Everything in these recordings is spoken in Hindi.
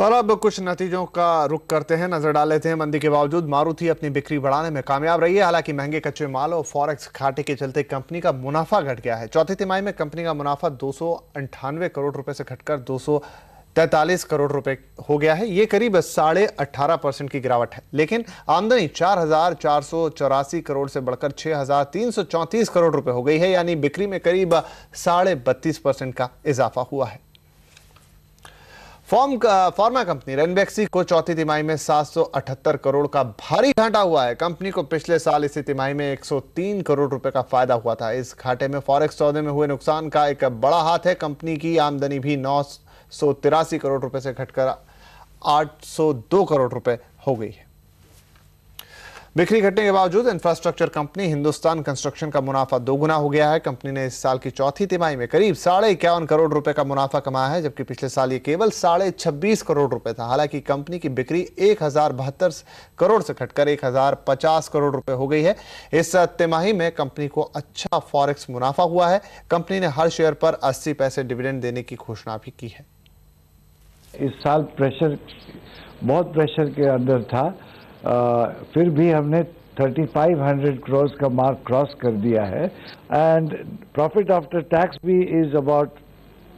और अब कुछ नतीजों का रुख करते हैं नजर डाल लेते हैं मंदी के बावजूद मारुति अपनी बिक्री बढ़ाने में कामयाब रही है हालांकि महंगे कच्चे माल और फॉरेक्स घाटे के चलते कंपनी का मुनाफा घट गया है चौथी तिमाही में कंपनी का मुनाफा दो करोड़ रुपए से घटकर दो करोड़ रुपए हो गया है ये करीब साढ़े अट्ठारह परसेंट की गिरावट है लेकिन आमदनी चार हजार चार सौ चौरासी करोड़ से बढ़कर छह हजार तीन सौ चौंतीस करोड़ रुपए हो गई है यानी बिक्री में करीब साढ़े बत्तीस परसेंट का इजाफा हुआ है फॉर्म फार्मा कंपनी रेनबैक्सी को चौथी तिमाही में 778 करोड़ का भारी घाटा हुआ है कंपनी को पिछले साल इसी तिमाही में 103 करोड़ रुपए का फायदा हुआ था इस घाटे में फॉरेक्स सौदे में हुए नुकसान का एक बड़ा हाथ है कंपनी की आमदनी भी नौ करोड़ रुपए से घटकर 802 करोड़ रुपए हो गई है बिक्री घटने के बावजूद इंफ्रास्ट्रक्चर कंपनी हिंदुस्तान कंस्ट्रक्शन का मुनाफा दोगुना हो गया है कंपनी ने इस साल की चौथी तिमाही में करीब साढ़े इक्यावन करोड़ रुपए का मुनाफा कमाया है जबकि पिछले साल ये केवल साढ़े छब्बीस करोड़ रुपए था हालांकि कंपनी की बिक्री एक हजार बहत्तर करोड़ से घटकर एक हजार पचास करोड़ रुपए हो गई है इस तिमाही में कंपनी को अच्छा फॉरेक्स मुनाफा हुआ है कंपनी ने हर शेयर पर अस्सी पैसे डिविडेंड देने की घोषणा भी की है इस साल प्रेशर बहुत प्रेशर के अंदर था फिर भी हमने 3500 करोड़ का मार्क क्रॉस कर दिया है एंड प्रॉफिट आफ्टर टैक्स भी is about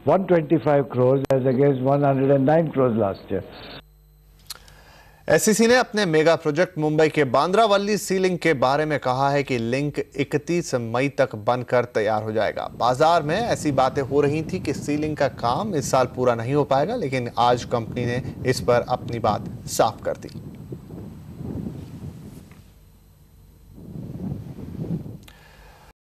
125 crore as against 109 crore last year SCC ने अपने मेगा प्रोजेक्ट मुंबई के बांद्रा वाली सीलिंग के बारे में कहा है कि लिंक 31 मई तक बनकर तैयार हो जाएगा बाजार में ऐसी बातें हो रही थी कि सीलिंग का काम इस साल पूरा नहीं हो पाएगा लेकिन आज कंपनी ने इस पर अपनी बात साफ कर दी